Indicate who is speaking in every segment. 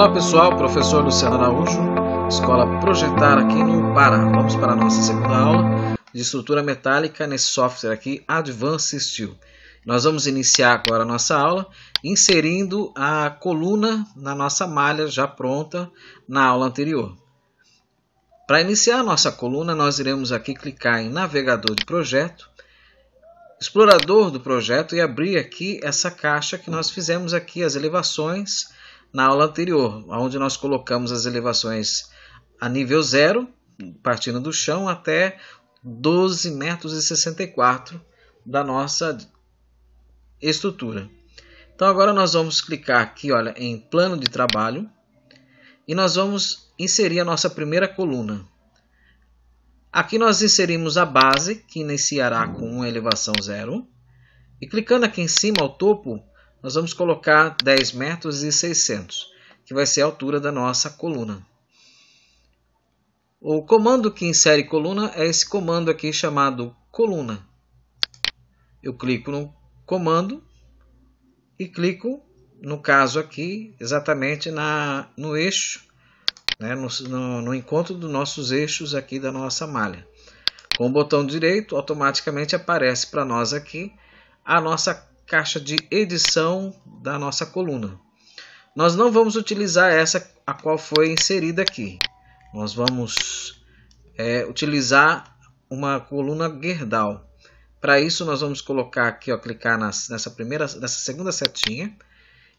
Speaker 1: Olá pessoal, professor Luciano Araújo, Escola Projetar aqui no Pará. Vamos para a nossa segunda aula de estrutura metálica nesse software aqui, Advanced Steel. Nós vamos iniciar agora a nossa aula inserindo a coluna na nossa malha já pronta na aula anterior. Para iniciar a nossa coluna, nós iremos aqui clicar em Navegador de Projeto, Explorador do Projeto e abrir aqui essa caixa que nós fizemos aqui, as elevações, na aula anterior, onde nós colocamos as elevações a nível zero, partindo do chão, até 12 metros e 64 da nossa estrutura. Então agora nós vamos clicar aqui, olha, em plano de trabalho e nós vamos inserir a nossa primeira coluna. Aqui nós inserimos a base que iniciará com uma elevação zero e clicando aqui em cima ao topo nós vamos colocar 10 metros e 600, que vai ser a altura da nossa coluna. O comando que insere coluna é esse comando aqui chamado coluna. Eu clico no comando e clico, no caso aqui, exatamente na, no eixo, né, no, no, no encontro dos nossos eixos aqui da nossa malha. Com o botão direito, automaticamente aparece para nós aqui a nossa caixa de edição da nossa coluna. Nós não vamos utilizar essa a qual foi inserida aqui. Nós vamos é, utilizar uma coluna Gerdau. Para isso, nós vamos colocar aqui, ó, clicar nas, nessa primeira, nessa segunda setinha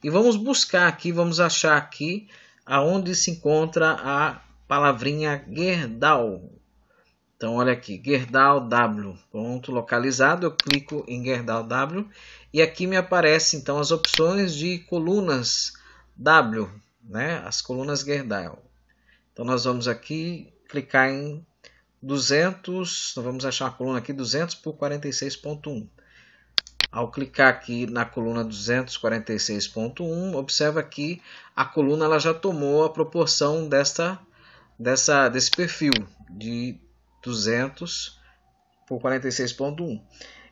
Speaker 1: e vamos buscar aqui, vamos achar aqui aonde se encontra a palavrinha Gerdau, então, olha aqui, Gerdau W, ponto localizado, eu clico em Gerdau W e aqui me aparecem então as opções de colunas W, né? as colunas Gerdau. Então, nós vamos aqui clicar em 200, nós vamos achar a coluna aqui 200 por 46.1. Ao clicar aqui na coluna 246.1, observa que a coluna ela já tomou a proporção desta, dessa, desse perfil de 200 por 46.1.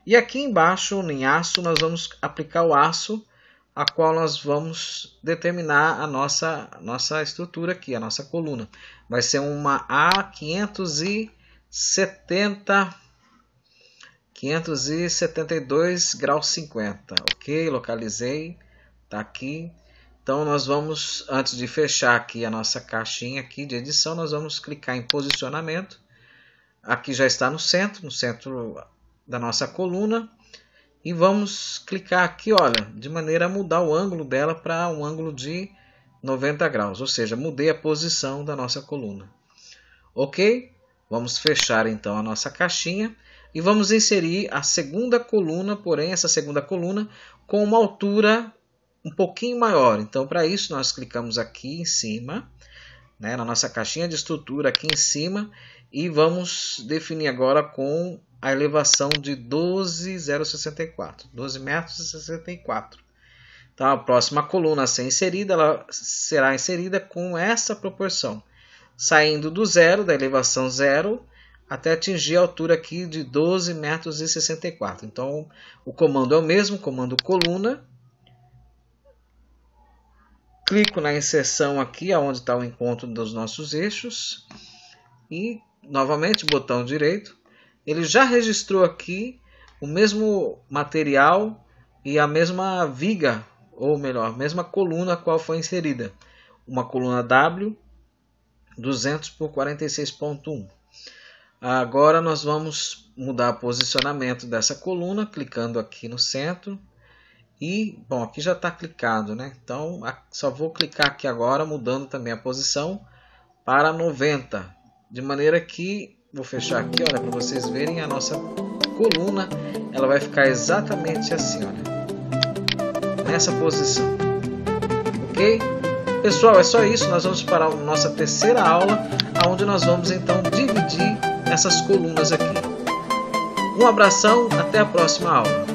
Speaker 1: E aqui embaixo, em aço, nós vamos aplicar o aço, a qual nós vamos determinar a nossa, nossa estrutura aqui, a nossa coluna. Vai ser uma A570 572 graus 50, ok? Localizei, tá aqui. Então nós vamos, antes de fechar aqui a nossa caixinha aqui de edição, nós vamos clicar em posicionamento Aqui já está no centro, no centro da nossa coluna. E vamos clicar aqui, olha, de maneira a mudar o ângulo dela para um ângulo de 90 graus. Ou seja, mudei a posição da nossa coluna. Ok? Vamos fechar então a nossa caixinha e vamos inserir a segunda coluna, porém essa segunda coluna com uma altura um pouquinho maior. Então, para isso, nós clicamos aqui em cima, né, na nossa caixinha de estrutura aqui em cima, e vamos definir agora com a elevação de 12,064. 12 metros e 64. Então, tá, a próxima coluna a ser inserida, ela será inserida com essa proporção. Saindo do zero, da elevação zero, até atingir a altura aqui de 12 metros e 64. Então, o comando é o mesmo, comando coluna. Clico na inserção aqui, onde está o encontro dos nossos eixos. E novamente botão direito, ele já registrou aqui o mesmo material e a mesma viga, ou melhor, a mesma coluna a qual foi inserida. Uma coluna W 200 por 46.1. Agora nós vamos mudar o posicionamento dessa coluna, clicando aqui no centro. E, bom, aqui já está clicado, né? Então, só vou clicar aqui agora, mudando também a posição para 90. De maneira que, vou fechar aqui, olha, para vocês verem a nossa coluna, ela vai ficar exatamente assim, olha, nessa posição, ok? Pessoal, é só isso, nós vamos para a nossa terceira aula, onde nós vamos então dividir essas colunas aqui. Um abração, até a próxima aula.